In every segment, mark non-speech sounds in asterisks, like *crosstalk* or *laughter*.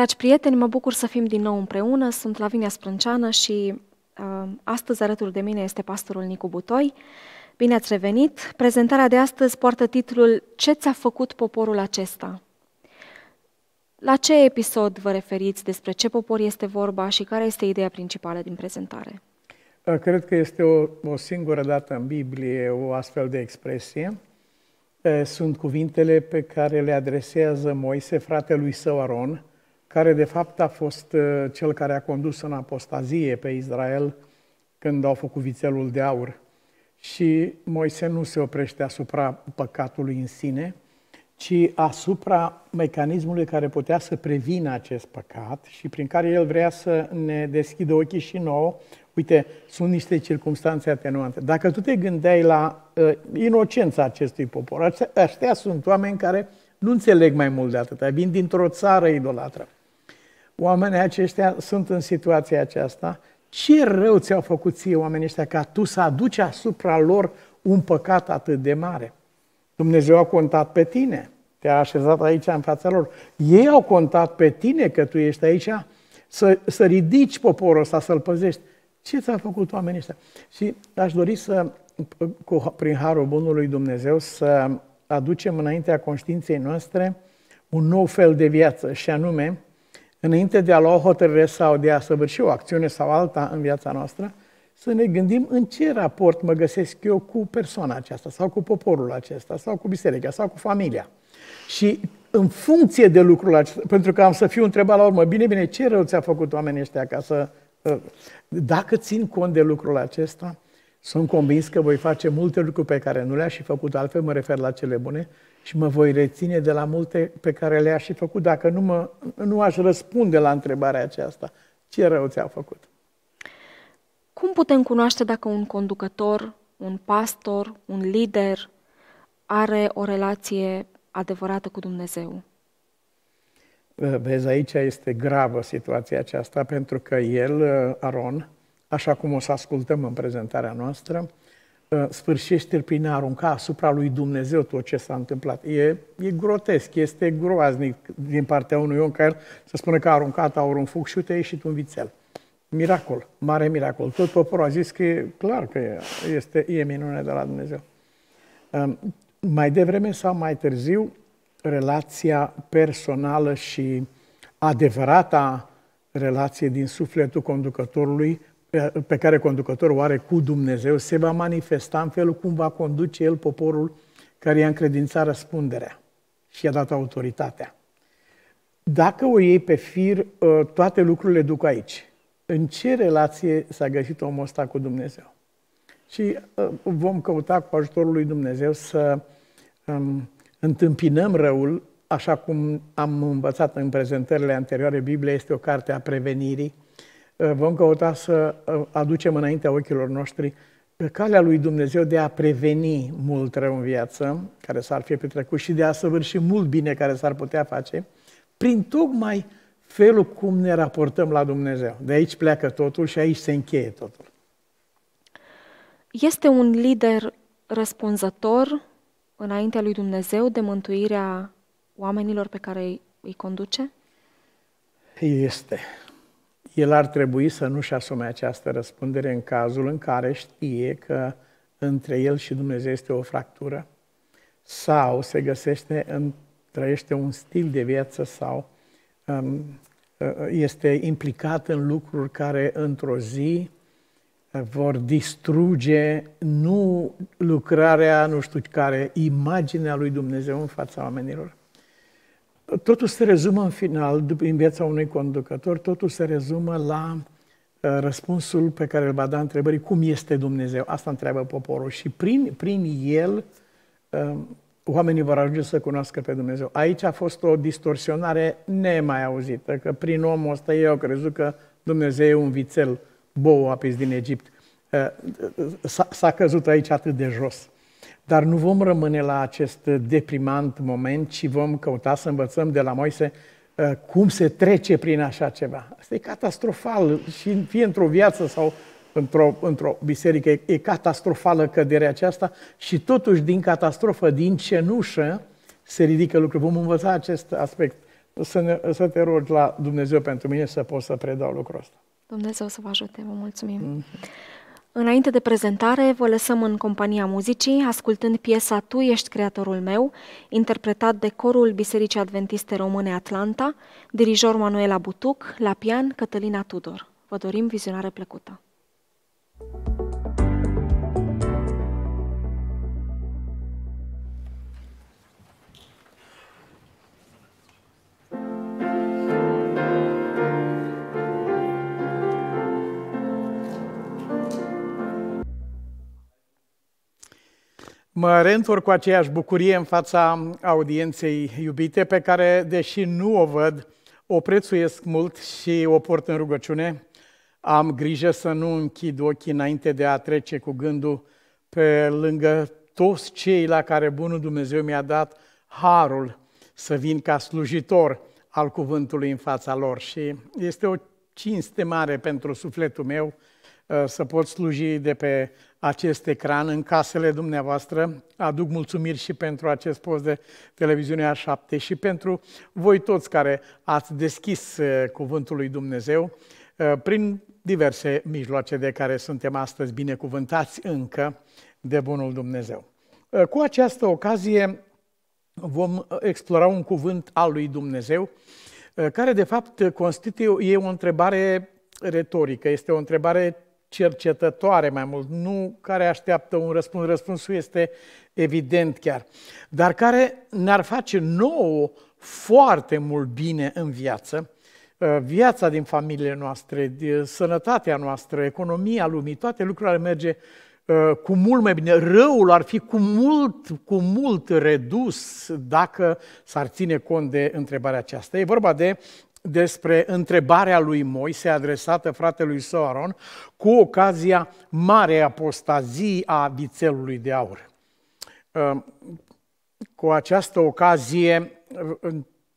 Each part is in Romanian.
Dragi prieteni, mă bucur să fim din nou împreună. Sunt Lavinia Sprânceană și uh, astăzi alături de mine este pastorul Nicu Butoi. Bine ați revenit! Prezentarea de astăzi poartă titlul Ce ți-a făcut poporul acesta? La ce episod vă referiți, despre ce popor este vorba și care este ideea principală din prezentare? Uh, cred că este o, o singură dată în Biblie o astfel de expresie. Uh, sunt cuvintele pe care le adresează Moise, fratelui său Aron, care de fapt a fost uh, cel care a condus în apostazie pe Israel când au făcut vițelul de aur. Și Moise nu se oprește asupra păcatului în sine, ci asupra mecanismului care putea să prevină acest păcat și prin care el vrea să ne deschidă ochii și nouă. Uite, sunt niște circunstanțe atenuante. Dacă tu te gândeai la uh, inocența acestui popor, aceștia sunt oameni care nu înțeleg mai mult de atât. Vin dintr-o țară idolatră oamenii aceștia sunt în situația aceasta, ce rău ți-au făcut ție oamenii ăștia ca tu să aduci asupra lor un păcat atât de mare? Dumnezeu a contat pe tine, te-a așezat aici în fața lor. Ei au contat pe tine că tu ești aici să, să ridici poporul ăsta, să-l păzești. Ce ți-a făcut oamenii ăștia? Și aș dori să, cu, prin harul Bunului Dumnezeu, să aducem înaintea conștiinței noastre un nou fel de viață, și anume înainte de a lua o hotărâre sau de a săvârși o acțiune sau alta în viața noastră, să ne gândim în ce raport mă găsesc eu cu persoana aceasta sau cu poporul acesta sau cu biserica sau cu familia. Și în funcție de lucrul acesta, pentru că am să fiu întrebat la urmă, bine, bine, ce rău ți-a făcut oamenii ăștia ca să... Uh, dacă țin cont de lucrul acesta, sunt convins că voi face multe lucruri pe care nu le-aș fi făcut, altfel mă refer la cele bune, și mă voi reține de la multe pe care le-aș fi făcut dacă nu, mă, nu aș răspunde la întrebarea aceasta. Ce rău ți-a făcut? Cum putem cunoaște dacă un conducător, un pastor, un lider are o relație adevărată cu Dumnezeu? Vezi, aici este gravă situația aceasta, pentru că el, Aron, așa cum o să ascultăm în prezentarea noastră, ă, sfârșește prin a arunca asupra lui Dumnezeu tot ce s-a întâmplat. E, e grotesc, este groaznic din partea unui om care să spună că a aruncat aur în foc și uite a ieșit un vițel. Miracol, mare miracol. Tot poporul a zis că e clar că este, e minune de la Dumnezeu. Ă, mai devreme sau mai târziu, relația personală și adevărata relație din sufletul conducătorului pe, care conducătorul o are cu Dumnezeu se va manifesta în felul cum va conduce el poporul care i-a încredințat răspunderea și i-a dat autoritatea. Dacă o iei pe fir, ă, toate lucrurile duc aici. În ce relație s-a găsit omul ăsta cu Dumnezeu? Și ă, vom căuta cu ajutorul lui Dumnezeu să um, întâmpinăm răul, așa cum am învățat în prezentările anterioare, Biblia este o carte a prevenirii, Eh, vom căuta să eh, aducem înaintea ochilor noștri pe calea lui Dumnezeu de a preveni mult rău în viață, care s-ar fi petrecut, și de a săvârși mult bine care s-ar putea face, prin tocmai felul cum ne raportăm la Dumnezeu. De aici pleacă totul și aici se încheie totul. Este un lider răspunzător înaintea lui Dumnezeu de mântuirea oamenilor pe care îi conduce? Este el ar trebui să nu-și asume această răspundere în cazul în care știe că între el și Dumnezeu este o fractură sau se găsește, în, trăiește un stil de viață sau um, uh, este implicat în lucruri care într-o zi uh, vor distruge nu lucrarea, nu știu care, imaginea lui Dumnezeu în fața oamenilor totul se rezumă în final, în viața unui conducător, totul se rezumă la uh, răspunsul pe care îl va da întrebării, cum este Dumnezeu? Asta întreabă poporul și prin, prin el uh, oamenii vor ajunge să cunoască pe Dumnezeu. Aici a fost o distorsionare nemai auzită, că prin omul ăsta ei au crezut că Dumnezeu e un vițel bou apis din Egipt. Uh, s-a căzut aici atât de jos. Dar nu vom rămâne la acest deprimant moment, ci vom căuta să învățăm de la Moise uh, cum se trece prin așa ceva. Asta e catastrofal și fie într-o viață sau într-o, într-o biserică, e catastrofală căderea aceasta și totuși din catastrofă, din cenușă, se ridică lucruri. Vom învăța acest aspect. Să, ne, să te rogi la Dumnezeu pentru mine să pot să predau lucrul ăsta. Dumnezeu să vă ajute, vă mulțumim. Mm-hmm. Înainte de prezentare, vă lăsăm în compania muzicii, ascultând piesa Tu ești creatorul meu, interpretat de corul Bisericii Adventiste Române Atlanta, dirijor Manuela Butuc, la pian Cătălina Tudor. Vă dorim vizionare plăcută! Thank you. Mă reîntorc cu aceeași bucurie în fața audienței iubite, pe care, deși nu o văd, o prețuiesc mult și o port în rugăciune. Am grijă să nu închid ochii înainte de a trece cu gândul pe lângă toți cei la care Bunul Dumnezeu mi-a dat harul să vin ca slujitor al cuvântului în fața lor. Și este o cinste mare pentru sufletul meu Eh, să pot sluji de pe acest ecran în casele dumneavoastră. Aduc mulțumiri și pentru acest post de televiziune A7 și pentru voi toți care ați deschis eh, cuvântul lui Dumnezeu eh, prin diverse mijloace de care suntem astăzi binecuvântați încă de Bunul Dumnezeu. Cu această ocazie vom explora un cuvânt al lui Dumnezeu, care de fapt constituie o întrebare retorică, este o întrebare cercetătoare mai mult, nu care așteaptă un răspuns. Răspunsul este evident chiar, dar care ne-ar face nouă foarte mult bine în viață, uh, viața din familiile noastre, sănătatea noastră, economia lumii, toate lucrurile merge uh, cu mult mai bine. Răul ar fi cu mult, cu mult redus dacă s-ar ține cont de întrebarea aceasta. E vorba de despre întrebarea lui Moise adresată fratelui Soaron cu ocazia mare apostazii a vițelului de aur. Ehm, cu această ocazie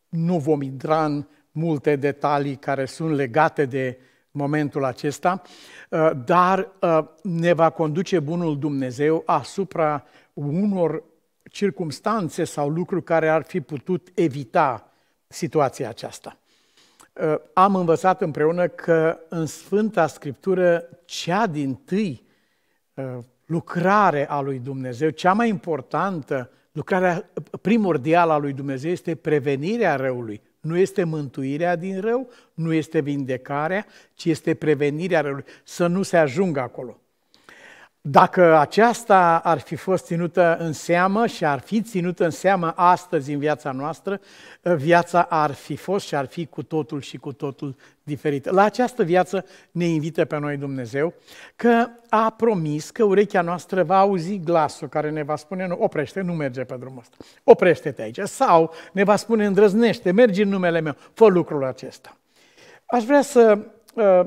nu vom intra în multe detalii care sunt legate de momentul acesta, eh, dar eh, ne va conduce bunul Dumnezeu asupra unor circumstanțe sau lucruri care ar fi putut evita situația aceasta. Ă, am învățat împreună că în Sfânta Scriptură cea din tâi ă, lucrare a lui Dumnezeu, cea mai importantă lucrarea primordială a lui Dumnezeu este prevenirea răului. Nu este mântuirea din rău, nu este vindecarea, ci este prevenirea răului. Să nu se ajungă acolo. Dacă aceasta ar fi fost ținută în seamă și ar fi ținută în seamă astăzi în viața noastră, viața ar fi fost și ar fi cu totul și cu totul diferită. La această viață ne invită pe noi Dumnezeu că a promis că urechea noastră va auzi glasul care ne va spune nu, oprește, nu merge pe drumul ăsta, oprește-te aici sau ne va spune îndrăznește, mergi în numele meu, fă lucrul acesta. Aș vrea să uh,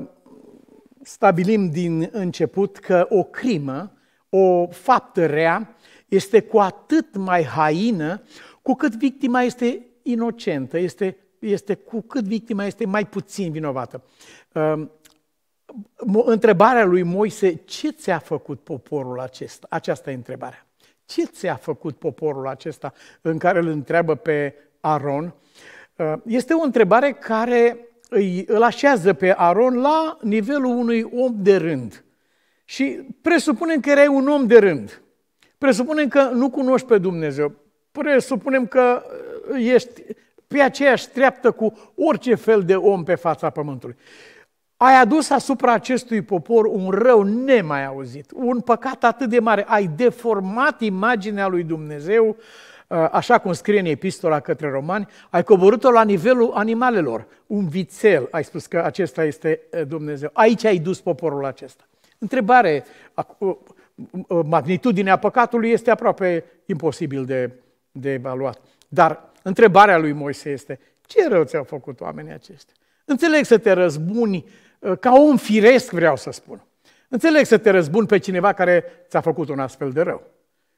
stabilim din început că o crimă, o faptă rea, este cu atât mai haină cu cât victima este inocentă, este, este cu cât victima este mai puțin vinovată. Ehm, întrebarea lui Moise, ce ți-a făcut poporul acesta? Aceasta e întrebarea. Ce ți-a făcut poporul acesta în care îl întreabă pe Aron? Ehm, este o întrebare care îi, îl așează pe Aron la nivelul unui om de rând. Și presupunem că erai un om de rând. Presupunem că nu cunoști pe Dumnezeu. Presupunem că uh, ești pe aceeași treaptă cu orice fel de om pe fața pământului. Ai adus asupra acestui popor un rău nemai auzit, un păcat atât de mare. Ai deformat imaginea lui Dumnezeu, Uh, așa cum scrie în epistola către romani, ai coborât-o la nivelul animalelor. Un vițel, ai spus că acesta este uh, Dumnezeu. Aici ai dus poporul acesta. Întrebare, uh, magnitudinea păcatului este aproape imposibil de, de evaluat. Dar întrebarea lui Moise este, ce rău ți-au făcut oamenii aceștia? Înțeleg să te răzbuni ca un firesc, vreau să spun. Înțeleg să te răzbun pe cineva care ți-a făcut un astfel de rău.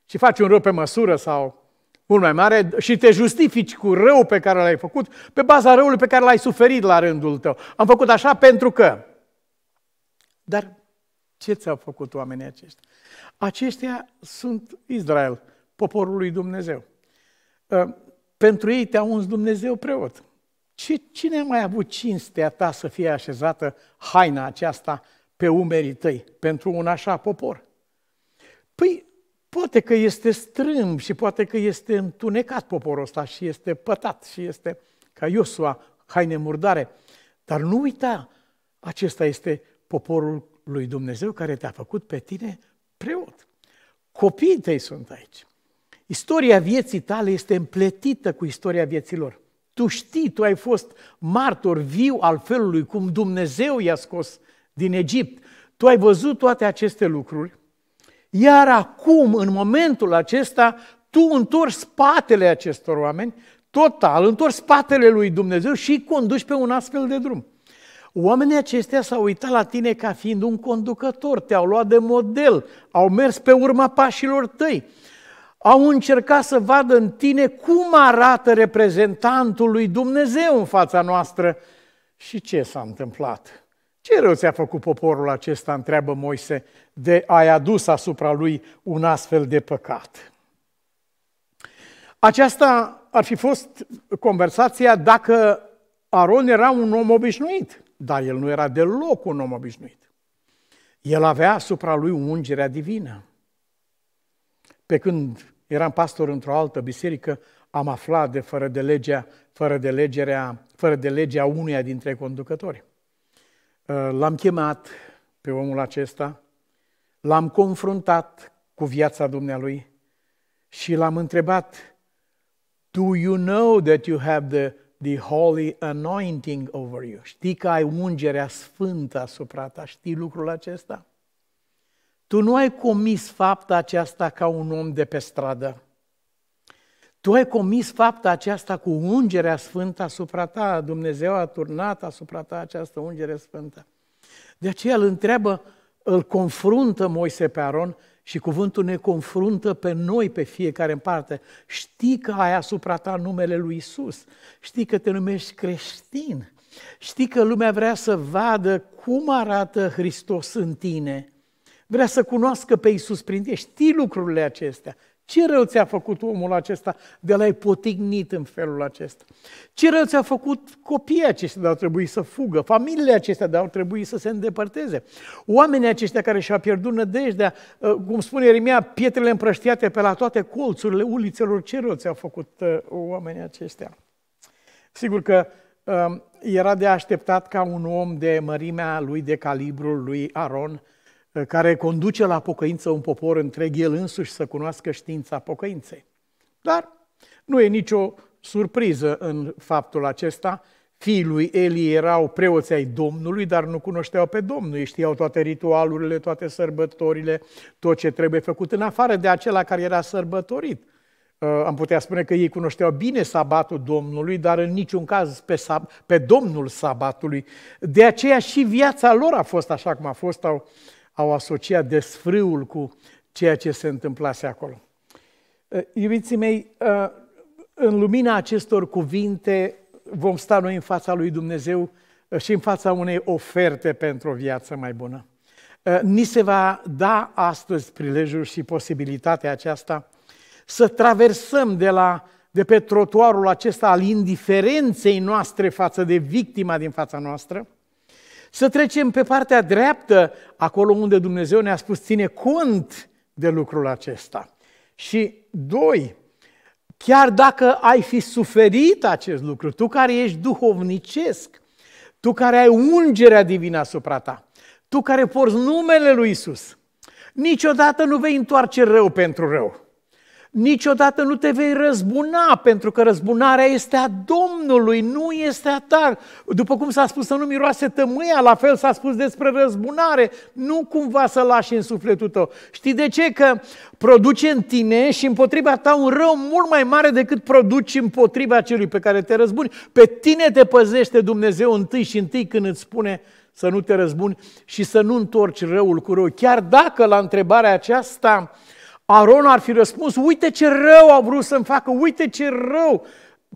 Și faci un rău pe măsură sau mult mai mare și te justifici cu răul pe care l-ai făcut pe baza răului pe care l-ai suferit la rândul tău. Am făcut așa pentru că. Dar ce ți-au făcut oamenii aceștia? Aceștia sunt Israel, poporul lui Dumnezeu. Ă, pentru ei te-a uns Dumnezeu preot. Ce, cine a mai avut cinstea ta să fie așezată haina aceasta pe umerii tăi pentru un așa popor? Păi Poate că este strâmb și poate că este întunecat poporul ăsta și este pătat și este ca Iosua, haine murdare. Dar nu uita, acesta este poporul lui Dumnezeu care te-a făcut pe tine preot. Copiii tăi sunt aici. Istoria vieții tale este împletită cu istoria vieților. Tu știi, tu ai fost martor viu al felului cum Dumnezeu i-a scos din Egipt. Tu ai văzut toate aceste lucruri iar acum, în momentul acesta, tu întorci spatele acestor oameni, total, întorci spatele lui Dumnezeu și îi conduci pe un astfel de drum. Oamenii acestea s-au uitat la tine ca fiind un conducător, te-au luat de model, au mers pe urma pașilor tăi, au încercat să vadă în tine cum arată reprezentantul lui Dumnezeu în fața noastră și ce s-a întâmplat. Ce rău ți-a făcut poporul acesta, întreabă Moise, de ai adus asupra lui un astfel de păcat? Aceasta ar fi fost conversația dacă Aron era un om obișnuit, dar el nu era deloc un om obișnuit. El avea asupra lui ungerea divină. Pe când eram pastor într-o altă biserică, am aflat de fără de legea, fără de legerea, fără de legea unuia dintre conducători. Uh, l-am chemat pe omul acesta, l-am confruntat cu viața dumnealui și l-am întrebat, Do you know that you have the, the holy anointing over you? Știi că ai ungerea sfântă asupra ta, știi lucrul acesta? Tu nu ai comis fapta aceasta ca un om de pe stradă. Tu ai comis fapta aceasta cu ungerea sfântă asupra ta. Dumnezeu a turnat asupra ta această ungere sfântă. De aceea îl întreabă, îl confruntă Moise pe Aron și cuvântul ne confruntă pe noi, pe fiecare în parte. Știi că ai asupra ta numele lui Isus. Știi că te numești creștin. Știi că lumea vrea să vadă cum arată Hristos în tine. Vrea să cunoască pe Isus prin tine. Știi lucrurile acestea. Ce rău ți-a făcut omul acesta de la ai potignit în felul acesta? Ce rău ți-a făcut copiii aceștia de au trebui să fugă, familiile acestea de au trebui să se îndepărteze, oamenii aceștia care și-au pierdut nădejdea, uh, cum spune Ierimia, pietrele împrăștiate pe la toate colțurile ulițelor, ce rău ți-au făcut uh, oamenii aceștia? Sigur că uh, era de așteptat ca un om de mărimea lui, de calibrul lui Aron, Eh, care conduce la pocăință un popor întreg, el însuși să cunoască știința pocăinței. Dar nu e nicio surpriză în faptul acesta. Fiii lui Eli erau preoții ai Domnului, dar nu cunoșteau pe Domnul. Ei știau toate ritualurile, toate sărbătorile, tot ce trebuie făcut, în afară de acela care era sărbătorit. Eh, am putea spune că ei cunoșteau bine sabatul Domnului, dar în niciun caz pe, sab- pe Domnul sabatului. De aceea și viața lor a fost așa cum a fost, au uh, au asociat desfrâul cu ceea ce se întâmplase acolo. Eh, iubiții mei, eh, în lumina acestor cuvinte vom sta noi în fața lui Dumnezeu eh, și în fața unei oferte pentru o viață mai bună. Ni se va da astăzi prilejul și posibilitatea aceasta să traversăm de, la, de pe trotuarul acesta al indiferenței noastre față de victima din fața noastră, să trecem pe partea dreaptă, acolo unde Dumnezeu ne-a spus, ține cont de lucrul acesta. Și doi, chiar dacă ai fi suferit acest lucru, tu care ești duhovnicesc, tu care ai ungerea divină asupra ta, tu care porți numele lui Isus, niciodată nu vei întoarce rău pentru rău. Niciodată nu te vei răzbuna, pentru că răzbunarea este a Domnului, nu este a ta. După cum s-a spus să nu miroase tămâia, la fel s-a spus despre răzbunare, nu cumva să lași în sufletul tău. Știi de ce? Că produce în tine și împotriva ta un rău mult mai mare decât produci împotriva celui pe care te răzbuni. Pe tine te păzește Dumnezeu întâi și întâi când îți spune să nu te răzbuni și să nu întorci răul cu rău. Chiar dacă la întrebarea aceasta Aron ar fi răspuns, uite ce rău au vrut să-mi facă, uite ce rău.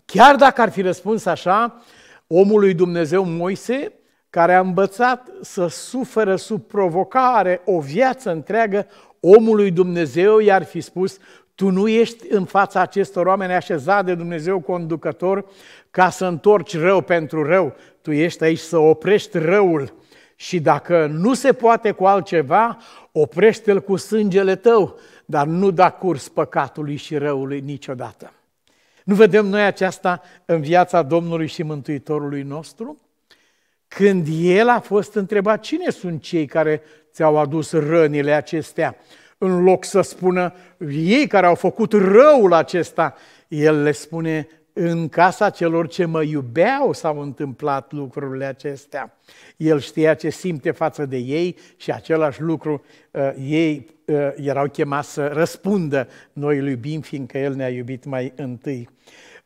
Chiar dacă ar fi răspuns așa, omului Dumnezeu Moise, care a învățat să suferă sub provocare o viață întreagă, omului Dumnezeu i-ar fi spus, tu nu ești în fața acestor oameni așezat de Dumnezeu conducător ca să întorci rău pentru rău. Tu ești aici să oprești răul. Și dacă nu se poate cu altceva, oprește-l cu sângele tău dar nu da curs păcatului și răului niciodată. Nu vedem noi aceasta în viața Domnului și Mântuitorului nostru? Când el a fost întrebat cine sunt cei care ți-au adus rănile acestea, în loc să spună ei care au făcut răul acesta, el le spune în casa celor ce mă iubeau s-au întâmplat lucrurile acestea. El știa ce simte față de ei și același lucru uh, ei uh, erau chemați să răspundă. Noi îl iubim fiindcă El ne-a iubit mai întâi.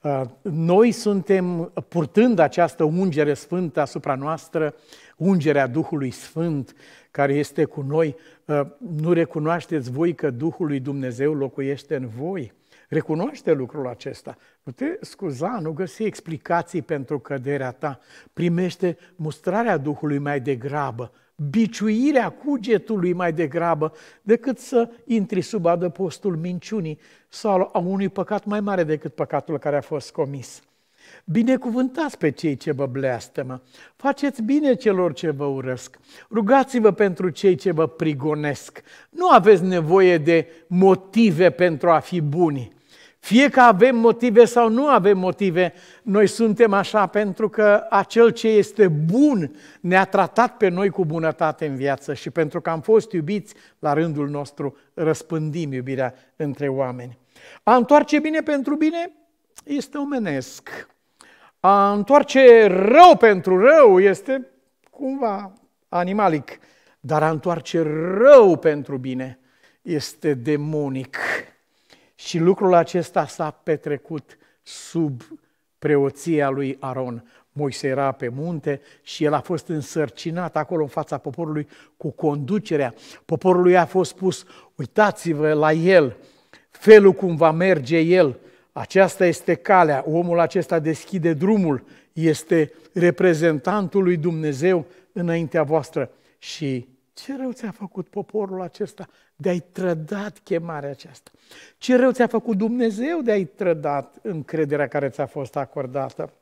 Uh, noi suntem, purtând această ungere sfântă asupra noastră, ungerea Duhului Sfânt care este cu noi, uh, nu recunoașteți voi că Duhul lui Dumnezeu locuiește în voi? Recunoaște lucrul acesta. Nu te scuza, nu găsi explicații pentru căderea ta. Primește mustrarea Duhului mai degrabă, biciuirea cugetului mai degrabă decât să intri sub adăpostul minciunii sau a unui păcat mai mare decât păcatul care a fost comis. Binecuvântați pe cei ce vă bleastămă, faceți bine celor ce vă urăsc, rugați-vă pentru cei ce vă prigonesc. Nu aveți nevoie de motive pentru a fi buni. Fie că avem motive sau nu avem motive, noi suntem așa pentru că acel ce este bun ne-a tratat pe noi cu bunătate în viață și pentru că am fost iubiți, la rândul nostru răspândim iubirea între oameni. A întoarce bine pentru bine este omenesc. A întoarce rău pentru rău este cumva animalic, dar a întoarce rău pentru bine este demonic. Și lucrul acesta s-a petrecut sub preoția lui Aron. Moise era pe munte și el a fost însărcinat acolo în fața poporului cu conducerea. Poporului a fost pus, uitați-vă la el, felul cum va merge el, aceasta este calea, omul acesta deschide drumul, este reprezentantul lui Dumnezeu înaintea voastră. Și ce rău ți-a făcut poporul acesta de a-i trădat chemarea aceasta. Ce rău ți-a făcut Dumnezeu de a-i trădat încrederea care ți-a fost acordată.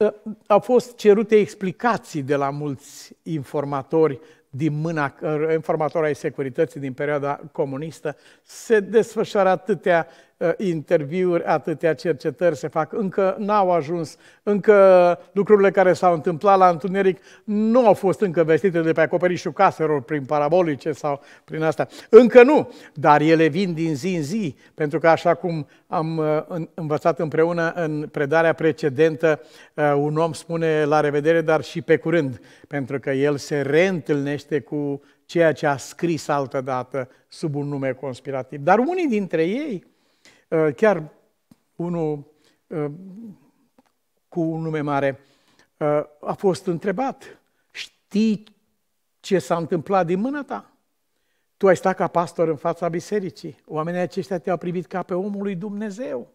Ă, au fost cerute explicații de la mulți informatori din mâna, ă, informatori ai securității din perioada comunistă. Se desfășoară atâtea Uh, interviuri, atâtea cercetări se fac, încă n-au ajuns, încă lucrurile care s-au întâmplat la întuneric nu au fost încă vestite de pe acoperișul caselor prin parabolice sau prin asta. Încă nu, dar ele vin din zi în zi, pentru că așa cum am uh, învățat împreună în predarea precedentă, uh, un om spune la revedere, dar și pe curând, pentru că el se reîntâlnește cu ceea ce a scris altădată sub un nume conspirativ. Dar unii dintre ei Uh, chiar unul uh, cu un nume mare uh, a fost întrebat, știi ce s-a întâmplat din mâna ta? Tu ai stat ca pastor în fața bisericii. Oamenii aceștia te-au privit ca pe omul lui Dumnezeu.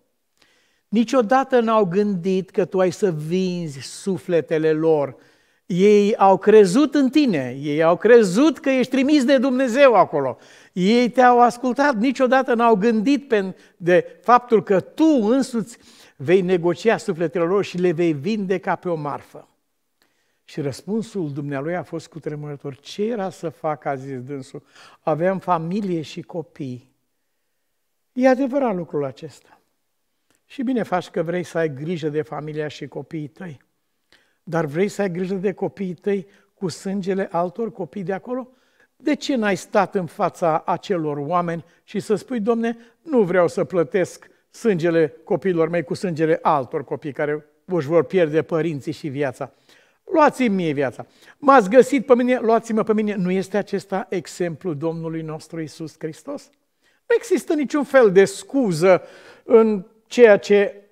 Niciodată n-au gândit că tu ai să vinzi sufletele lor. Ei au crezut în tine, ei au crezut că ești trimis de Dumnezeu acolo. Ei te-au ascultat, niciodată n-au gândit de faptul că tu însuți vei negocia sufletele lor și le vei vinde ca pe o marfă. Și răspunsul dumnealui a fost cu tremurător. Ce era să fac, a zis dânsul? Aveam familie și copii. E adevărat lucrul acesta. Și bine faci că vrei să ai grijă de familia și copiii tăi. Dar vrei să ai grijă de copiii tăi cu sângele altor copii de acolo? de ce n-ai stat în fața acelor oameni și să spui, domne, nu vreau să plătesc sângele copiilor mei cu sângele altor copii care își vor pierde părinții și viața. Luați-mi mie viața. M-ați găsit pe mine, luați-mă pe mine. Nu este acesta exemplu Domnului nostru Isus Hristos? Nu există niciun fel de scuză în ceea ce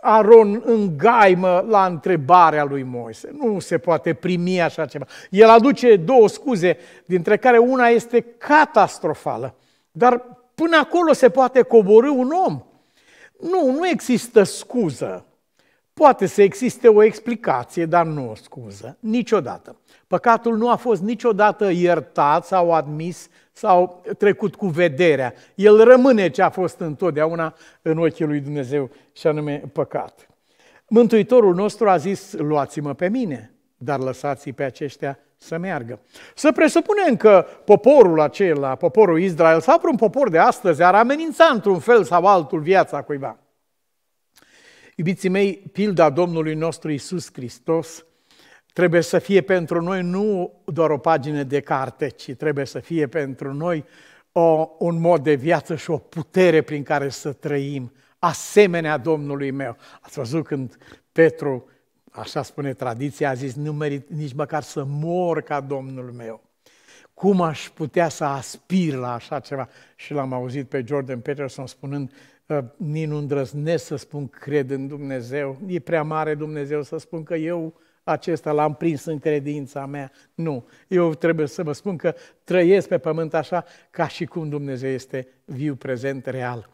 Aron în gaimă la întrebarea lui Moise. Nu se poate primi așa ceva. El aduce două scuze, dintre care una este catastrofală. Dar până acolo se poate coborâ un om. Nu, nu există scuză Poate să existe o explicație, dar nu o scuză, niciodată. Păcatul nu a fost niciodată iertat sau admis sau trecut cu vederea. El rămâne ce a fost întotdeauna în ochii lui Dumnezeu, și anume păcat. Mântuitorul nostru a zis, luați-mă pe mine, dar lăsați-i pe aceștia să meargă. Să presupunem că poporul acela, poporul Israel sau un popor de astăzi ar amenința într-un fel sau altul viața cuiva. Iubiții mei, pilda Domnului nostru Isus Hristos trebuie să fie pentru noi nu doar o pagină de carte, ci trebuie să fie pentru noi o, un mod de viață și o putere prin care să trăim, asemenea Domnului meu. Ați văzut când Petru, așa spune tradiția, a zis, nu merit nici măcar să mor ca Domnul meu. Cum aș putea să aspir la așa ceva? Și l-am auzit pe Jordan Peterson spunând, nici nu îndrăznesc să spun cred în Dumnezeu, e prea mare Dumnezeu să spun că eu acesta l-am prins în credința mea. Nu, eu trebuie să vă spun că trăiesc pe pământ așa ca și cum Dumnezeu este viu, prezent, real.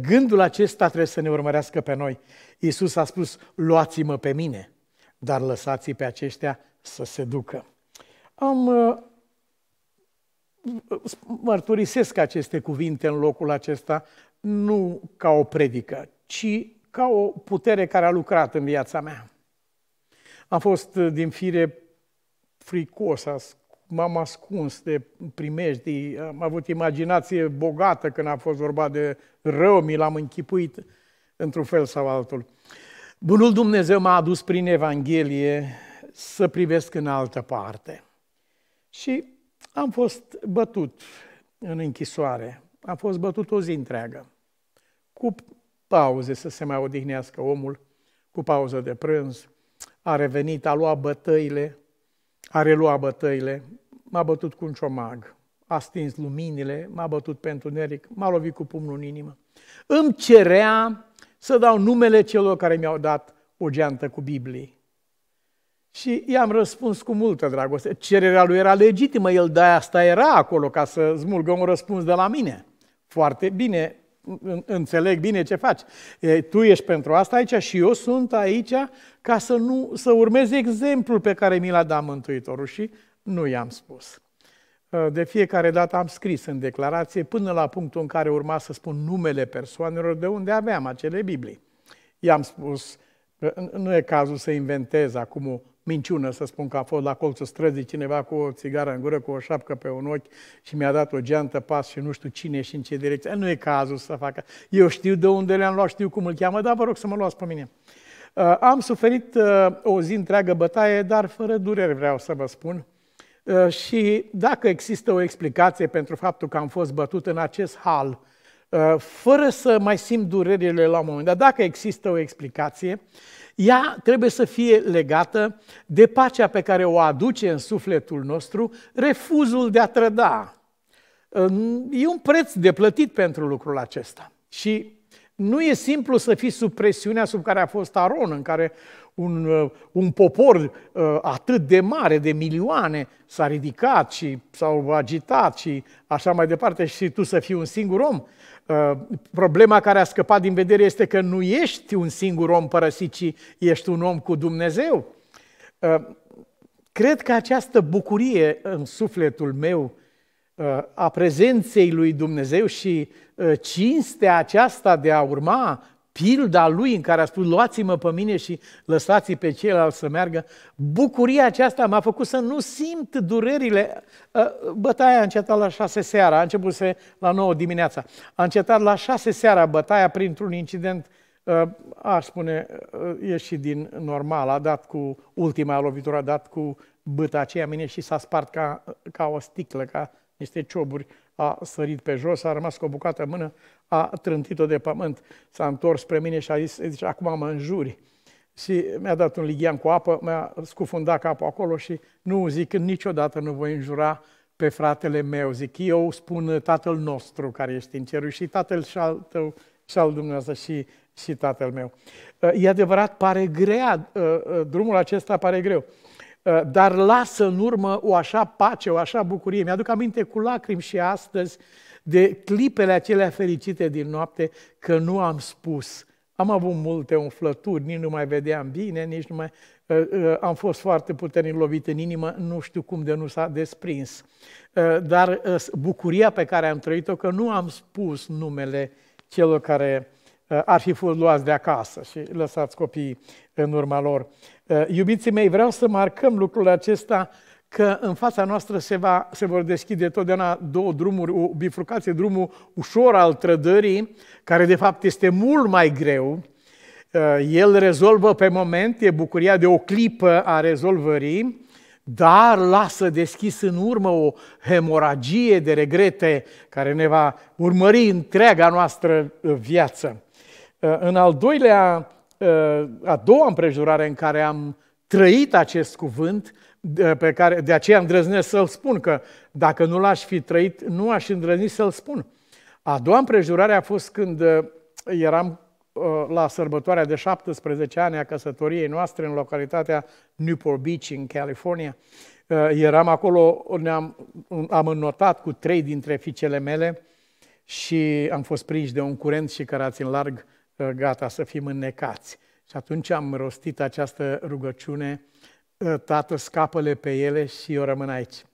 Gândul acesta trebuie să ne urmărească pe noi. Iisus a spus, luați-mă pe mine, dar lăsați pe aceștia să se ducă. Am uh, mărturisesc aceste cuvinte în locul acesta nu ca o predică, ci ca o putere care a lucrat în viața mea. Am fost din fire fricos, m-am ascuns de primejdii, am avut imaginație bogată când a fost vorba de rău, mi l-am închipuit într-un fel sau altul. Bunul Dumnezeu m-a adus prin Evanghelie să privesc în altă parte. Și am fost bătut în închisoare. Am fost bătut o zi întreagă. Cu pauze să se mai odihnească omul, cu pauză de prânz. A revenit, a luat bătăile, a reluat bătăile, m-a bătut cu un ciomag, a stins luminile, m-a bătut pentru neric, m-a lovit cu pumnul în inimă. Îmi cerea să dau numele celor care mi-au dat o geantă cu Biblie. Și i-am răspuns cu multă dragoste. Cererea lui era legitimă, el de asta era acolo ca să smulgă un răspuns de la mine. Foarte bine, înțeleg bine ce faci. Tu ești pentru asta aici și eu sunt aici ca să, nu, să urmez exemplul pe care mi l-a dat Mântuitorul și nu i-am spus. De fiecare dată am scris în declarație până la punctul în care urma să spun numele persoanelor de unde aveam acele Biblii. I-am spus, nu e cazul să inventez acum minciună să spun că a fost la colțul străzii cineva cu o țigară în gură, cu o șapcă pe un ochi și mi-a dat o geantă pas și nu știu cine și în ce direcție. Nu e cazul să facă. Eu știu de unde le-am luat, știu cum îl cheamă, dar vă rog să mă luați pe mine. Uh, am suferit uh, o zi întreagă bătaie, dar fără durere vreau să vă spun. Uh, și dacă există o explicație pentru faptul că am fost bătut în acest hal, fără să mai simt durerile la un moment dat, dacă există o explicație, ea trebuie să fie legată de pacea pe care o aduce în sufletul nostru refuzul de a trăda. E un preț de plătit pentru lucrul acesta. Și nu e simplu să fii sub presiunea sub care a fost Aron, în care un, uh, un popor uh, atât de mare, de milioane, s-a ridicat și s-au agitat și așa mai departe și tu să fii un singur om. Uh, problema care a scăpat din vedere este că nu ești un singur om părăsit, ci ești un om cu Dumnezeu. Uh, cred că această bucurie în sufletul meu uh, a prezenței lui Dumnezeu și cinstea aceasta de a urma pilda lui în care a spus luați-mă pe mine și lăsați pe ceilalți să meargă, bucuria aceasta m-a făcut să nu simt durerile. Uh, bătaia a încetat la șase seara, a început să la nouă dimineața. A încetat la șase seara bătaia printr-un incident uh, aș spune, uh, ieșit din normal, a dat cu ultima lovitură, a dat cu băta aceea mine și s-a spart ca, ca o sticlă, ca niște cioburi a sărit pe jos, a rămas cu o bucată în mână, a trântit-o de pământ, s-a întors spre mine și a zis, zice, acum mă înjuri. Și mi-a dat un lighean cu apă, mi-a scufundat capul acolo și nu zic, niciodată nu voi înjura pe fratele meu. Zic, eu spun tatăl nostru care este în cerul și tatăl și al tău și al dumneavoastră și, și tatăl meu. E adevărat, pare grea, ă, ă, drumul acesta pare greu. Eh, dar lasă în urmă o așa pace, o așa bucurie. Mi-aduc aminte cu lacrimi și astăzi de clipele acelea fericite din noapte că nu am spus. Am avut multe umflături, nici nu mai vedeam bine, nici nu mai... Eh, eh, am fost foarte puternic lovit în inimă, nu știu cum de nu s-a desprins. Dar bucuria pe care am trăit-o, că nu am spus numele celor care ar fi fost luați de acasă și lăsați copiii în urma lor. Eh, iubiții mei, vreau să marcăm lucrul acesta că în fața noastră se, va, se vor deschide totdeauna două drumuri, o bifurcație, drumul ușor al trădării, care de fapt este mult mai greu, eh, el rezolvă pe moment, e bucuria de o clipă a rezolvării, dar lasă deschis în urmă o hemoragie de regrete care ne va urmări întreaga noastră eh, viață. În al doilea a doua împrejurare în care am trăit acest cuvânt, pe care, de aceea îndrăznesc să-l spun, că dacă nu l-aș fi trăit, nu aș îndrăzni să-l spun. A doua împrejurare a fost când uh, eram uh, la sărbătoarea de 17 ani a căsătoriei noastre în localitatea Newport Beach, în California. Uh, eram acolo, ne-am, am înnotat cu trei dintre fiicele mele și am fost prinși de un curent și cărați în larg Ă, gata să fim înnecați. Și atunci am rostit această rugăciune, ă, Tată, scapă-le pe ele și eu rămân aici.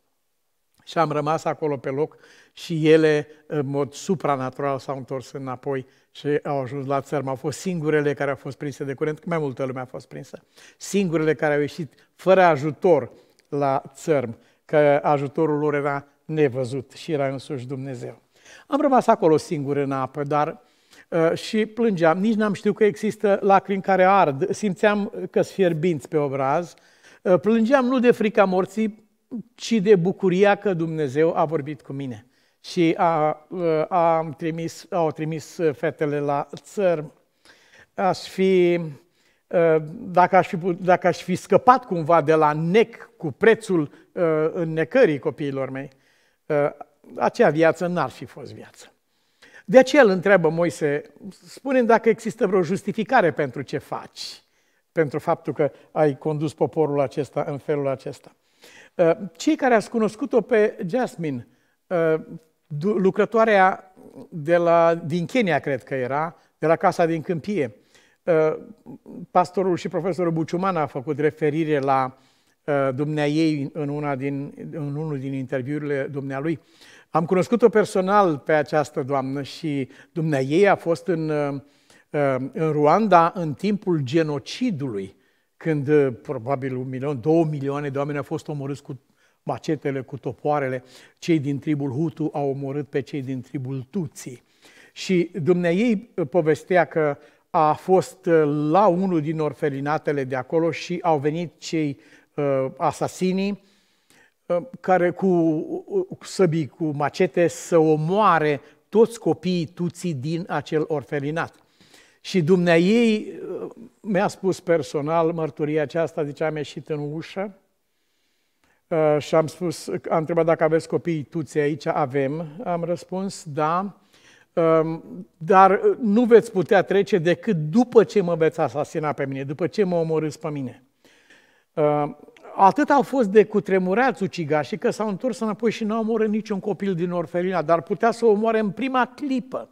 Și am rămas acolo pe loc și ele, în mod supranatural, s-au întors înapoi și au ajuns la țărmă. Au fost singurele care au fost prinse de curent, că mai multă lume a fost prinsă. Singurele care au ieșit fără ajutor la țărm, că ajutorul lor era nevăzut și era însuși Dumnezeu. Am rămas acolo singur în apă, dar Uh, și plângeam. Nici n-am știut că există lacrimi care ard. Simțeam că fierbinți pe obraz. Uh, plângeam nu de frica morții, ci de bucuria că Dumnezeu a vorbit cu mine. Și a, a, uh, a trimis, au trimis fetele la țări. Aș fi, dacă aș fi, dacă aș fi scăpat cumva de la nec cu prețul necării copiilor mei, acea viață n-ar fi fost viață. De aceea îl întreabă Moise, spune dacă există vreo justificare pentru ce faci, pentru faptul că ai condus poporul acesta în felul acesta. Uh, cei care ați cunoscut-o pe Jasmine, uh, lucrătoarea de la, din Kenya, cred că era, de la Casa din Câmpie, uh, pastorul și profesorul Buciuman a făcut referire la uh, Uh, dumnea ei în, una din, în unul din interviurile dumnealui. Am cunoscut-o personal pe această doamnă și dumnea ei a fost în, uh, uh, în Ruanda în timpul genocidului, când probabil un milion, două milioane de oameni au fost omorâți cu macetele, cu topoarele. Cei din tribul Hutu au omorât pe cei din tribul Tutsi. Și dumnea ei povestea că a fost la unul din orfelinatele de acolo și au venit cei Uh, asasinii uh, care uh, cu săbii, cu macete, să omoare toți copiii tuții din acel orfelinat. Și dumnea ei mi-a spus personal mărturia aceasta, zice, am ieșit în ușă și am spus, am întrebat dacă aveți copiii tuții aici, avem, am răspuns, da, um, dar nu veți putea trece decât după ce mă veți asasina pe mine, după ce mă omorâți pe mine. Uh, atât au fost de cutremurați ucigașii că s-au întors înapoi și nu au omorât niciun copil din orfelina, dar putea să o omoare în prima clipă.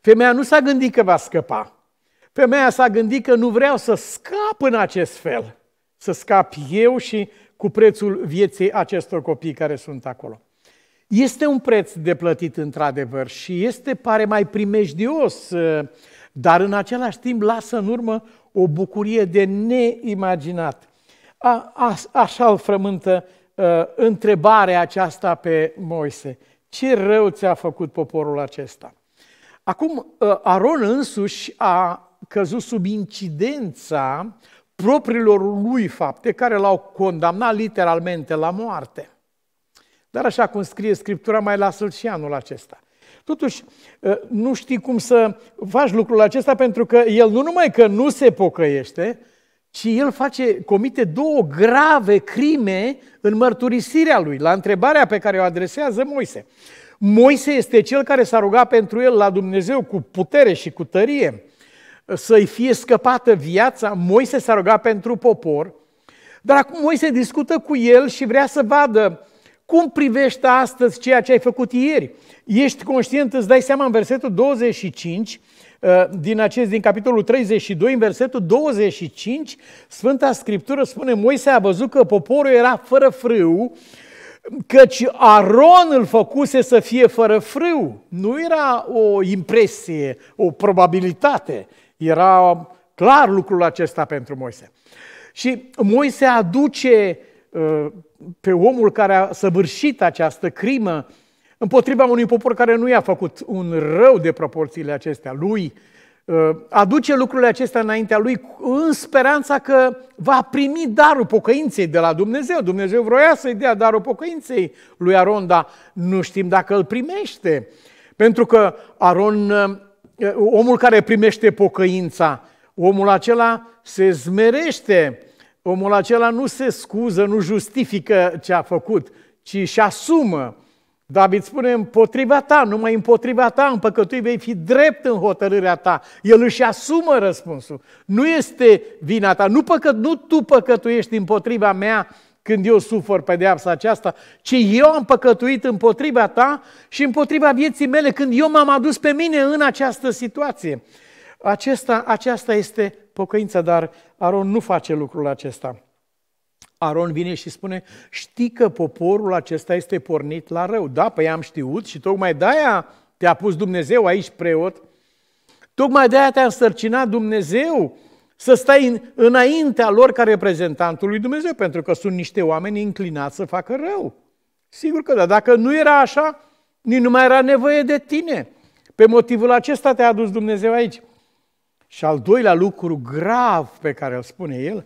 Femeia nu s-a gândit că va scăpa. Femeia s-a gândit că nu vreau să scap în acest fel, să scap eu și cu prețul vieții acestor copii care sunt acolo. Este un preț de plătit într-adevăr și este, pare, mai primejdios, uh, dar în același timp lasă în urmă o bucurie de neimaginat. A, a, așa îl frământă a, ă, întrebarea aceasta pe Moise. Ce rău ți-a făcut poporul acesta? Acum, uh, Aron însuși a căzut sub incidența propriilor lui fapte care l-au condamnat literalmente la moarte. Dar așa cum scrie Scriptura, mai lasă-l și anul acesta. Totuși, ă, nu știi cum să faci lucrul acesta pentru că el nu numai că nu se pocăiește, ci el face, comite două grave crime în mărturisirea lui, la întrebarea pe care o adresează Moise. Moise este cel care s-a rugat pentru el la Dumnezeu cu putere și cu tărie să-i fie scăpată viața. Moise s-a rugat pentru popor, dar acum Moise discută cu el și vrea să vadă cum privește astăzi ceea ce ai făcut ieri. Ești conștient, îți dai seama în versetul 25, Uh, din acest, din capitolul 32, în versetul 25, Sfânta Scriptură spune, Moise a văzut că poporul era fără frâu, căci Aron îl făcuse să fie fără frâu. Nu era o impresie, o probabilitate, era clar lucrul acesta pentru Moise. Și Moise aduce uh, pe omul care a săvârșit această crimă împotriva unui popor care nu i-a făcut un rău de proporțiile acestea lui, uh, aduce lucrurile acestea înaintea lui în speranța că va primi darul pocăinței de la Dumnezeu. Dumnezeu vroia să-i dea darul pocăinței lui Aron, dar nu știm dacă îl primește. Pentru că Aron, uh, uh, omul care primește pocăința, omul acela se zmerește, omul acela nu se scuză, nu justifică ce a făcut, ci și asumă David spune, împotriva ta, numai împotriva ta, în păcătui vei fi drept în hotărârea ta. El își asumă răspunsul. Nu este vina ta, nu, păcă, nu tu păcătuiești împotriva mea când eu sufer pedeapsa aceasta, ci eu am păcătuit împotriva ta și împotriva vieții mele când eu m-am adus pe mine în această situație. Acesta, aceasta este pocăința, dar Aron nu face lucrul acesta. Aron vine și spune, știi că poporul acesta este pornit la rău. Da, păi am știut și tocmai de-aia te-a pus Dumnezeu aici preot. Tocmai de-aia te-a însărcinat Dumnezeu să stai în, înaintea lor ca reprezentantul lui Dumnezeu, pentru că sunt niște oameni înclinați să facă rău. Sigur că da, dacă nu era așa, nici nu mai era nevoie de tine. Pe motivul acesta te-a adus Dumnezeu aici. Și al doilea lucru grav pe care îl spune el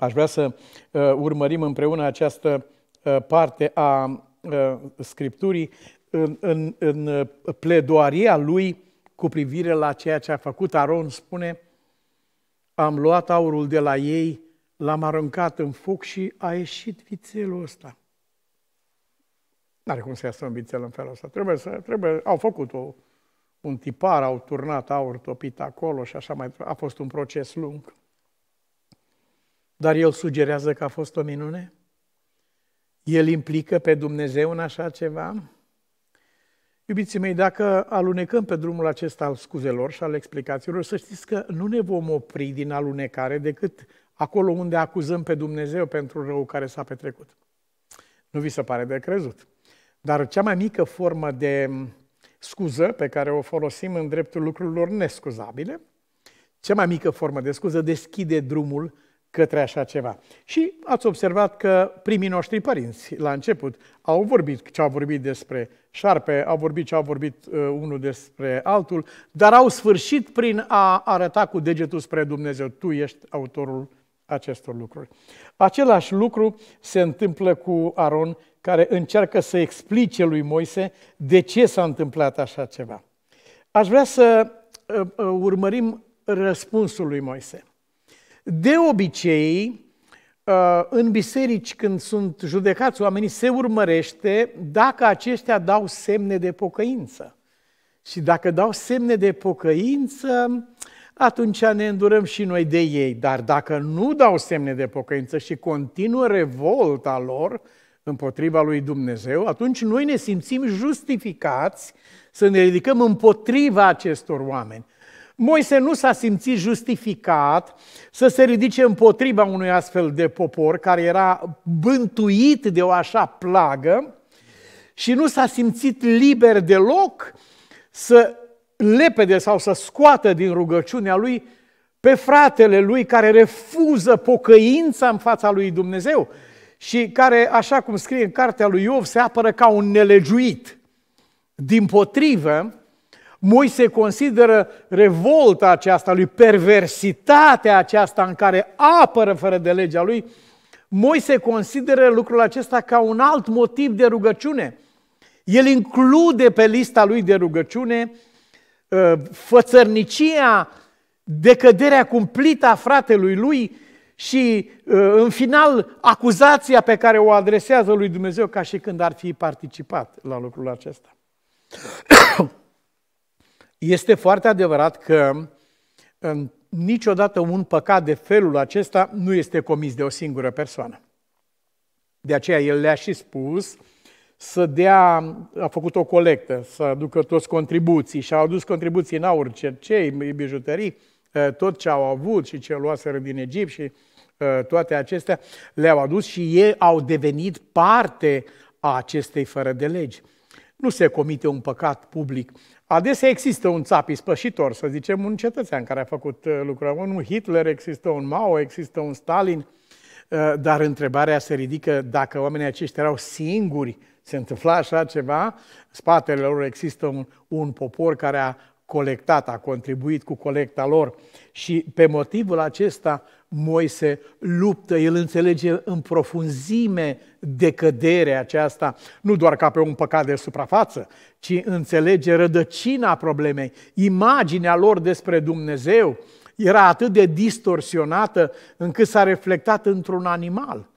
Aș vrea să uh, urmărim împreună această uh, parte a uh, Scripturii în, în, în pledoaria lui cu privire la ceea ce a făcut Aron, spune am luat aurul de la ei, l-am aruncat în foc și a ieșit vițelul ăsta. N-are cum să iasă un vițel în felul ăsta. Trebuie să, trebuie, au făcut o, un tipar, au turnat aur topit acolo și așa mai A fost un proces lung. Dar el sugerează că a fost o minune? El implică pe Dumnezeu în așa ceva? Iubiții mei, dacă alunecăm pe drumul acesta al scuzelor și al explicațiilor, să știți că nu ne vom opri din alunecare decât acolo unde acuzăm pe Dumnezeu pentru răul care s-a petrecut. Nu vi se pare de crezut. Dar cea mai mică formă de scuză pe care o folosim în dreptul lucrurilor nescuzabile, cea mai mică formă de scuză deschide drumul către așa ceva. Și ați observat că primii noștri părinți, la început, au vorbit ce au vorbit despre șarpe, au vorbit ce au vorbit uh, unul despre altul, dar au sfârșit prin a arăta cu degetul spre Dumnezeu. Tu ești autorul acestor lucruri. Același lucru se întâmplă cu Aron, care încearcă să explice lui Moise de ce s-a întâmplat așa ceva. Aș vrea să uh, uh urmărim răspunsul lui Moise. De obicei, uh, în biserici, când sunt judecați oamenii, se urmărește dacă aceștia dau semne de pocăință. Și dacă dau semne de pocăință, atunci ne îndurăm și noi de ei. Dar dacă nu dau semne de pocăință și continuă revolta lor împotriva lui Dumnezeu, atunci noi ne simțim justificați să ne ridicăm împotriva acestor oameni. Moise nu s-a simțit justificat să se ridice împotriva unui astfel de popor care era bântuit de o așa plagă și nu s-a simțit liber deloc să lepede sau să scoată din rugăciunea lui pe fratele lui care refuză pocăința în fața lui Dumnezeu și care, așa cum scrie în cartea lui Iov, se apără ca un nelegiuit. Din potrivă, Moise consideră revolta aceasta lui, perversitatea aceasta în care apără fără de legea lui, Moise consideră lucrul acesta ca un alt motiv de rugăciune. El include pe lista lui de rugăciune uh, fățărnicia, decăderea cumplită a fratelui lui și, uh, în final, acuzația pe care o adresează lui Dumnezeu ca și când ar fi participat la lucrul acesta. *coughs* Este foarte adevărat că niciodată un păcat de felul acesta nu este comis de o singură persoană. De aceea el le-a și spus să dea, a făcut o colectă, să aducă toți contribuții și au adus contribuții în aur, cercei, bijuterii, tot ce au avut și ce luaseră din Egipt și toate acestea le-au adus și ei au devenit parte a acestei fără de legi. Nu se comite un păcat public Adesea există un țap ispășitor, să zicem, un cetățean care a făcut uh, lucrul. Un Hitler există, un Mao există, un Stalin, uh, dar întrebarea se ridică dacă oamenii aceștia erau singuri, se întâmpla așa ceva, spatele lor există un, un popor care a colectat, a contribuit cu colecta lor și pe motivul acesta Moise luptă, el înțelege în profunzime decăderea aceasta, nu doar ca pe un păcat de suprafață, ci înțelege rădăcina problemei, imaginea lor despre Dumnezeu era atât de distorsionată încât s-a reflectat într-un animal.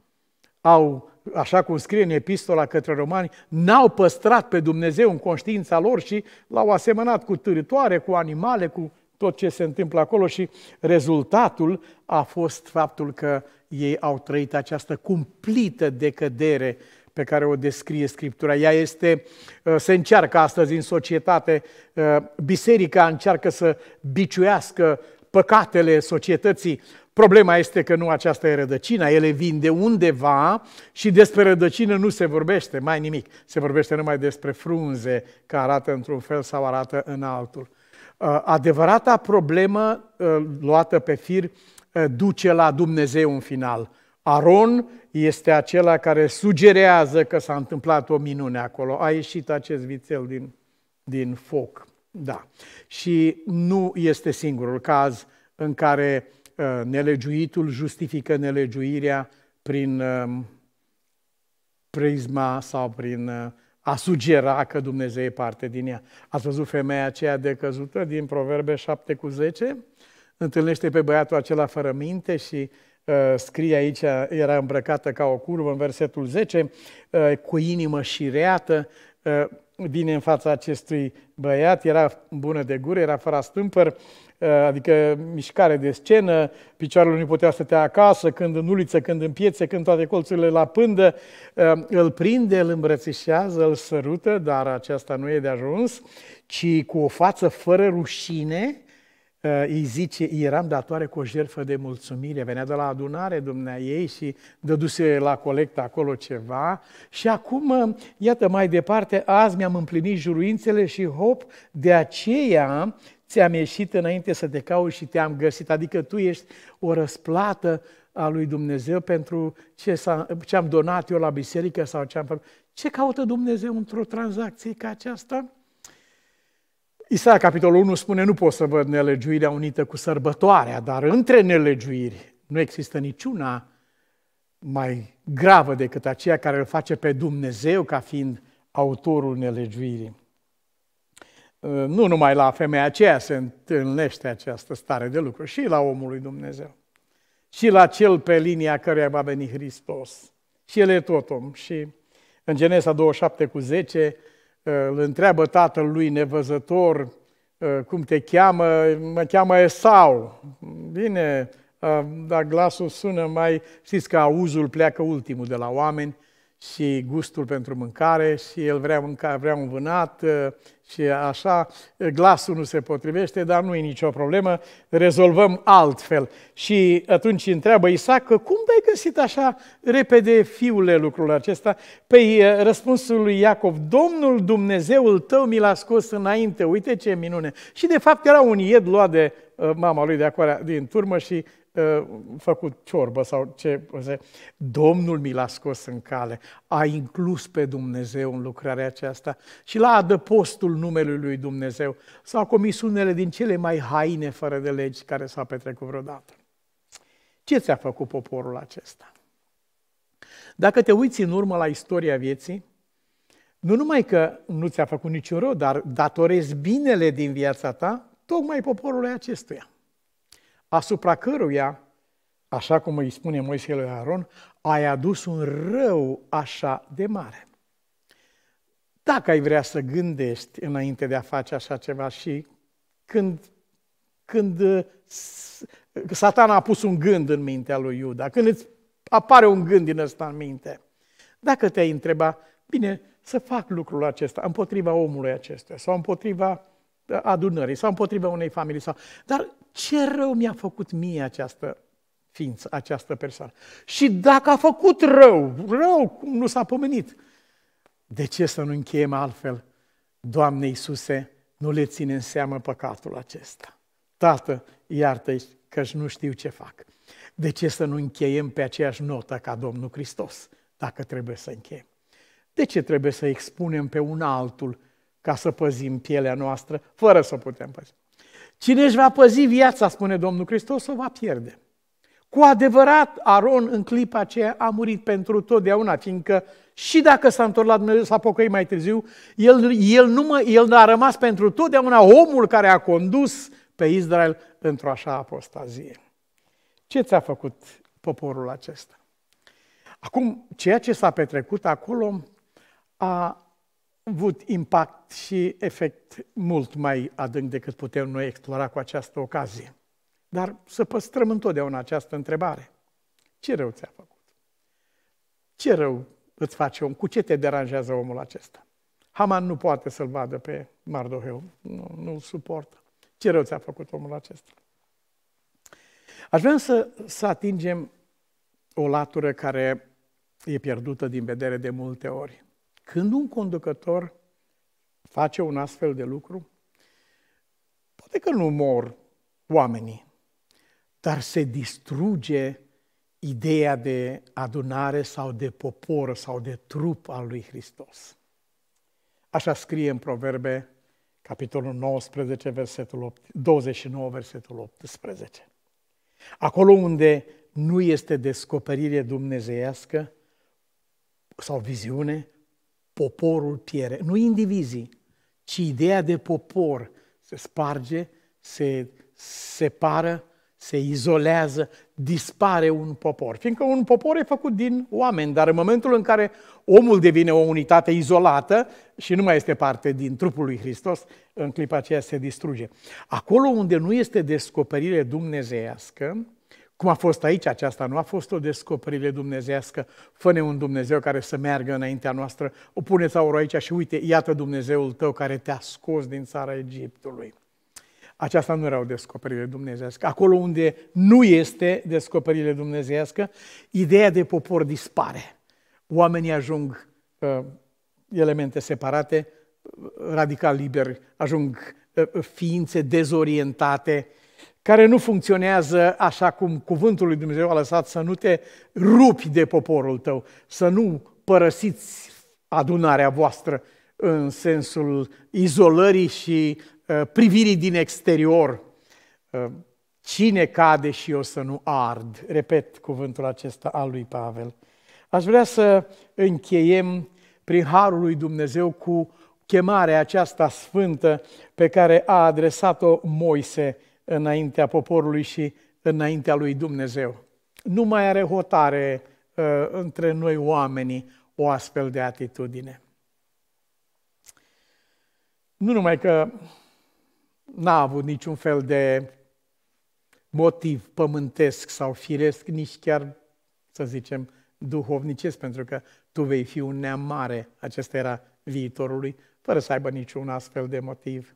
Au așa cum scrie în epistola către romani, n-au păstrat pe Dumnezeu în conștiința lor și l-au asemănat cu târitoare, cu animale, cu tot ce se întâmplă acolo și rezultatul a fost faptul că ei au trăit această cumplită decădere pe care o descrie Scriptura. Ea este, uh, se încearcă astăzi în societate, uh, biserica încearcă să biciuiască păcatele societății, Problema este că nu aceasta e rădăcina, ele vin de undeva și despre rădăcină nu se vorbește mai nimic. Se vorbește numai despre frunze care arată într-un fel sau arată în altul. Uh, adevărata problemă uh, luată pe fir uh, duce la Dumnezeu în final. Aron este acela care sugerează că s-a întâmplat o minune acolo. A ieșit acest vițel din, din foc. Da. Și nu este singurul caz în care Uh, nelegiuitul justifică nelegiuirea prin um, prisma sau prin uh, a sugera că Dumnezeu e parte din ea. Ați văzut femeia aceea de căzută din Proverbe 7 cu 10? Întâlnește pe băiatul acela fără minte și uh, scrie aici, era îmbrăcată ca o curvă în versetul 10, uh, cu inimă reată, uh, vine în fața acestui băiat, era bună de gură, era fără stâmpăr, uh, Eh, adică mișcare de scenă, picioarele nu putea să te acasă, când în uliță, când în piețe, când toate colțurile la pândă, eh, îl prinde, îl îmbrățișează, îl sărută, dar aceasta nu e de ajuns, ci cu o față fără rușine, eh, îi zice, eram datoare cu o jertfă de mulțumire, venea de la adunare dumnea ei și dăduse la colectă acolo ceva și acum, iată mai departe, azi mi-am împlinit juruințele și hop, de aceea ți-am ieșit înainte să te cauți și te-am găsit. Adică tu ești o răsplată a lui Dumnezeu pentru ce, ce am donat eu la biserică sau ce am făcut. Ce caută Dumnezeu într-o tranzacție ca aceasta? Isaia, capitolul 1, spune, nu pot să văd nelegiuirea unită cu sărbătoarea, dar între nelegiuiri nu există niciuna mai gravă decât aceea care îl face pe Dumnezeu ca fiind autorul nelegiuirii. Uh, nu numai la femeia aceea se întâlnește această stare de lucru, și la omul lui Dumnezeu, și la cel pe linia căruia va veni Hristos. Și el e tot om. Și în Genesa 27 cu 10 uh, îl întreabă tatăl lui nevăzător, uh, cum te cheamă, mă cheamă Esau. Bine, dar glasul sună mai, știți că auzul pleacă ultimul de la oameni, și gustul pentru mâncare și el vrea, mânca, vrea un vânat uh, și așa, uh, glasul nu se potrivește, dar nu e nicio problemă, rezolvăm altfel. Și atunci întreabă Isaac, cum ai găsit așa repede, fiule, lucrul acesta? Păi uh, răspunsul lui Iacov, Domnul Dumnezeul tău mi l-a scos înainte, uite ce minune. Și de fapt era un ied luat de mama lui de acolo, din turmă și Uh, făcut ciorbă sau ce. Domnul mi l-a scos în cale, a inclus pe Dumnezeu în lucrarea aceasta și la adăpostul numelui lui Dumnezeu s-au comis unele din cele mai haine fără de legi care s-au petrecut vreodată. Ce ți-a făcut poporul acesta? Dacă te uiți în urmă la istoria vieții, nu numai că nu ți-a făcut niciun rău, dar datorezi binele din viața ta tocmai poporului acestuia asupra căruia, așa cum îi spune Moise lui Aaron, ai adus un rău așa de mare. Dacă ai vrea să gândești înainte de a face așa ceva și când, când satana a pus un gând în mintea lui Iuda, când îți apare un gând din ăsta în minte, dacă te-ai întreba, bine, să fac lucrul acesta împotriva omului acesta sau împotriva adunării sau împotriva unei familii. Sau... Dar ce rău mi-a făcut mie această ființă, această persoană? Și dacă a făcut rău, rău, cum nu s-a pomenit, de ce să nu încheiem altfel? Doamne Iisuse, nu le ține în seamă păcatul acesta. Tată, iartă că nu știu ce fac. De ce să nu încheiem pe aceeași notă ca Domnul Hristos, dacă trebuie să încheiem? De ce trebuie să expunem pe un altul ca să păzim pielea noastră, fără să o putem păzi. Cine își va păzi viața, spune Domnul Hristos, o va pierde. Cu adevărat, Aron în clipa aceea a murit pentru totdeauna, fiindcă și dacă s-a întors la Dumnezeu, s-a pocăit mai târziu, el, el, nu mă, el a rămas pentru totdeauna omul care a condus pe Israel într-o așa apostazie. Ce ți-a făcut poporul acesta? Acum, ceea ce s-a petrecut acolo a avut impact și efect mult mai adânc decât putem noi explora cu această ocazie. Dar să păstrăm întotdeauna această întrebare. Ce rău ți-a făcut? Ce rău îți face om? Cu ce te deranjează omul acesta? Haman nu poate să-l vadă pe Mardoheu, nu, nu-l suportă. Ce rău ți-a făcut omul acesta? Aș vrea să, să atingem o latură care e pierdută din vedere de multe ori. Când un conducător face un astfel de lucru, poate că nu mor oamenii, dar se distruge ideea de adunare sau de popor sau de trup al lui Hristos. Așa scrie în Proverbe, capitolul 19, versetul 8, 29, versetul 18. Acolo unde nu este descoperire dumnezeiască sau viziune, poporul piere. Nu indivizii, ci ideea de popor se sparge, se separă, se izolează, dispare un popor. Fiindcă un popor e făcut din oameni, dar în momentul în care omul devine o unitate izolată și nu mai este parte din trupul lui Hristos, în clipa aceea se distruge. Acolo unde nu este descoperire dumnezeiască, cum a fost aici aceasta, nu a fost o descoperire dumnezească, fă un Dumnezeu care să meargă înaintea noastră, o pune taurul aici și uite, iată Dumnezeul tău care te-a scos din țara Egiptului. Aceasta nu era o descoperire dumnezească. Acolo unde nu este descoperire dumnezească, ideea de popor dispare. Oamenii ajung uh, elemente separate, uh, radical liberi, ajung uh, uh ființe dezorientate, uh, care nu funcționează așa cum cuvântul lui Dumnezeu a lăsat, să nu te rupi de poporul tău, să nu părăsiți adunarea voastră în sensul izolării și uh, privirii din exterior. Uh, cine cade și eu să nu ard? Repet cuvântul acesta al lui Pavel. Aș vrea să încheiem prin harul lui Dumnezeu cu chemarea aceasta sfântă pe care a adresat-o Moise înaintea poporului și înaintea lui Dumnezeu. Nu mai are hotare uh, între noi oamenii o astfel de atitudine. Nu numai că n-a avut niciun fel de motiv pământesc sau firesc, nici chiar, să zicem, duhovnicesc, pentru că tu vei fi un neam mare, acesta era viitorului, fără să aibă niciun astfel de motiv.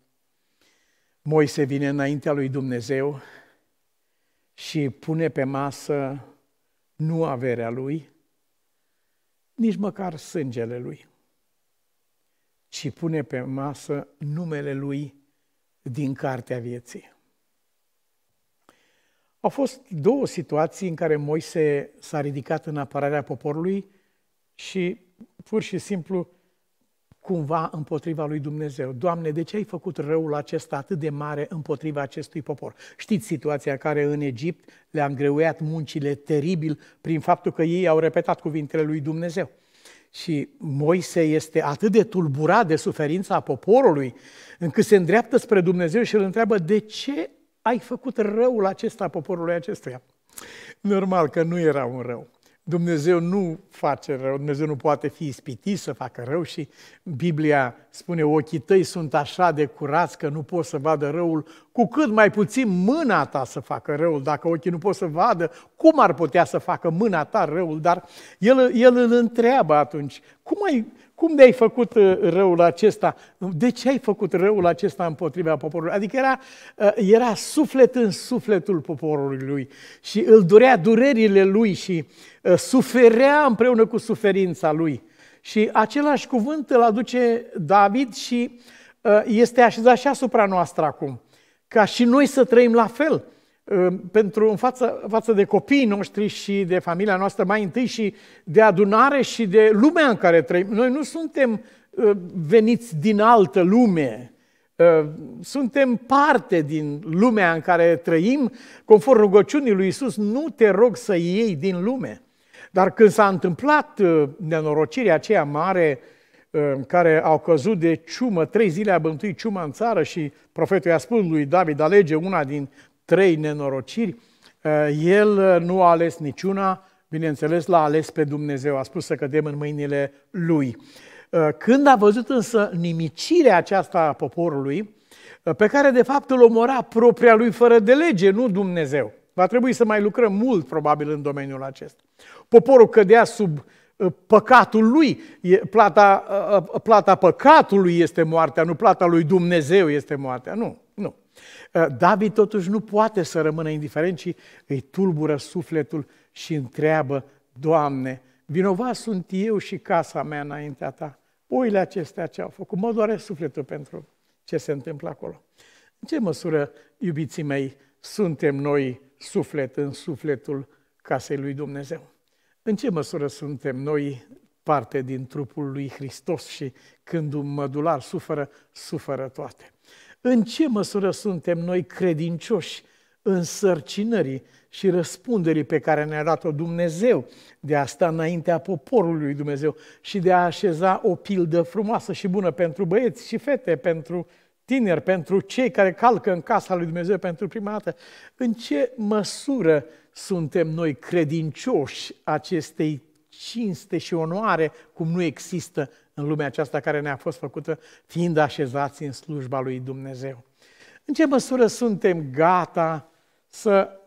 Moise vine înaintea lui Dumnezeu și pune pe masă nu averea lui, nici măcar sângele lui, ci pune pe masă numele lui din Cartea Vieții. Au fost două situații în care Moise s-a ridicat în apărarea poporului și pur și simplu cumva împotriva lui Dumnezeu. Doamne, de ce ai făcut răul acesta atât de mare împotriva acestui popor? Știți situația care în Egipt le-a îngreuiat muncile teribil prin faptul că ei au repetat cuvintele lui Dumnezeu. Și Moise este atât de tulburat de suferința poporului, încât se îndreaptă spre Dumnezeu și îl întreabă de ce ai făcut răul acesta poporului acestuia. Normal că nu era un rău. Dumnezeu nu face rău, Dumnezeu nu poate fi ispitit să facă rău și Biblia spune ochii tăi sunt așa de curați că nu pot să vadă răul, cu cât mai puțin mâna ta să facă răul. Dacă ochii nu pot să vadă, cum ar putea să facă mâna ta răul? Dar el, el îl întreabă atunci, cum ai, cum de-ai făcut uh, răul acesta? De ce ai făcut răul acesta împotriva poporului? Adică era, uh, era suflet în sufletul poporului lui și îl durea durerile lui și uh, suferea împreună cu suferința lui. Și același cuvânt îl aduce David și este așezat și asupra noastră acum, ca și noi să trăim la fel – Ehm, pentru în față, față de copiii noștri și de familia noastră mai întâi și de adunare și de lumea în care trăim. Noi nu suntem ehm, veniți din altă lume, ehm, suntem parte din lumea în care trăim, conform rugăciunii lui Isus, nu te rog să iei din lume. Dar când s-a întâmplat nenorocirea aceea mare, în care au căzut de ciumă, trei zile a bântuit ciuma în țară și profetul i-a spus lui David, alege una din trei nenorociri, eh, el eh, nu a ales niciuna, bineînțeles l-a ales pe Dumnezeu, a spus să cădem în mâinile lui. Eh, când a văzut însă nimicirea aceasta a poporului, pe care de fapt îl omora propria lui fără de lege, nu Dumnezeu. Va trebui să mai lucrăm mult, probabil, în domeniul acesta. Poporul cădea sub păcatul lui. Plata, plata păcatului este moartea, nu plata lui Dumnezeu este moartea, nu. Uh, David totuși nu poate să rămână indiferent, ci îi tulbură sufletul și întreabă, Doamne, vinovat sunt eu și casa mea înaintea ta. Oile acestea ce au făcut, mă doare sufletul pentru ce se întâmplă acolo. În ce măsură, iubiții mei, suntem noi suflet în sufletul casei lui Dumnezeu? În ce măsură suntem noi parte din trupul lui Hristos și când un mădular suferă, suferă toate? În ce măsură suntem noi credincioși în sărcinării și răspunderii pe care ne-a dat-o Dumnezeu de a sta înaintea poporului Dumnezeu și de a așeza o pildă frumoasă și bună pentru băieți și fete, pentru tineri, pentru cei care calcă în casa lui Dumnezeu pentru prima dată. În ce măsură suntem noi credincioși acestei cinste și onoare cum nu există în lumea aceasta care ne-a fost făcută, fiind așezați în slujba lui Dumnezeu. În ce măsură suntem gata să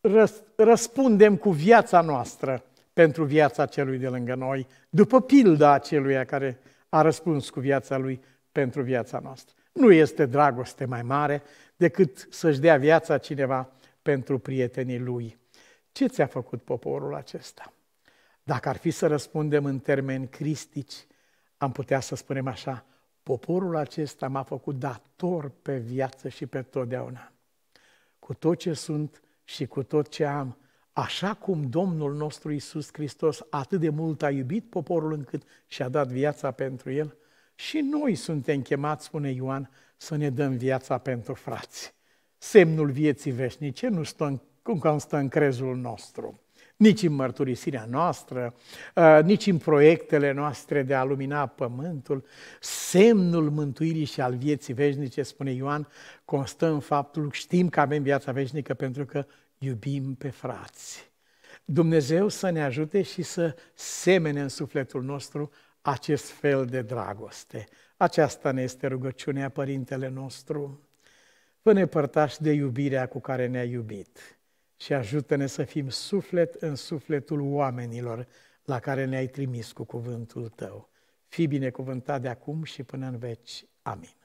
răs- răspundem cu viața noastră pentru viața celui de lângă noi, după pilda aceluia care a răspuns cu viața lui pentru viața noastră. Nu este dragoste mai mare decât să-și dea viața cineva pentru prietenii lui. Ce ți-a făcut poporul acesta? Dacă ar fi să răspundem în termeni cristici, am putea să spunem așa, poporul acesta m-a făcut dator pe viață și pe totdeauna. Cu tot ce sunt și cu tot ce am, așa cum Domnul nostru Isus Hristos atât de mult a iubit poporul încât și-a dat viața pentru el, și noi suntem chemați, spune Ioan, să ne dăm viața pentru frați. Semnul vieții veșnice nu stă în, cum stă în crezul nostru nici în mărturisirea noastră, ă, nici în proiectele noastre de a lumina pământul. Semnul mântuirii și al vieții veșnice, spune Ioan, constă în faptul că știm că avem viața veșnică pentru că iubim pe frați. Dumnezeu să ne ajute și să semene în sufletul nostru acest fel de dragoste. Aceasta ne este rugăciunea Părintele nostru. ne părtași de iubirea cu care ne-a iubit și ajută-ne să fim suflet în sufletul oamenilor la care ne-ai trimis cu cuvântul Tău. Fii binecuvântat de acum și până în veci. Amin.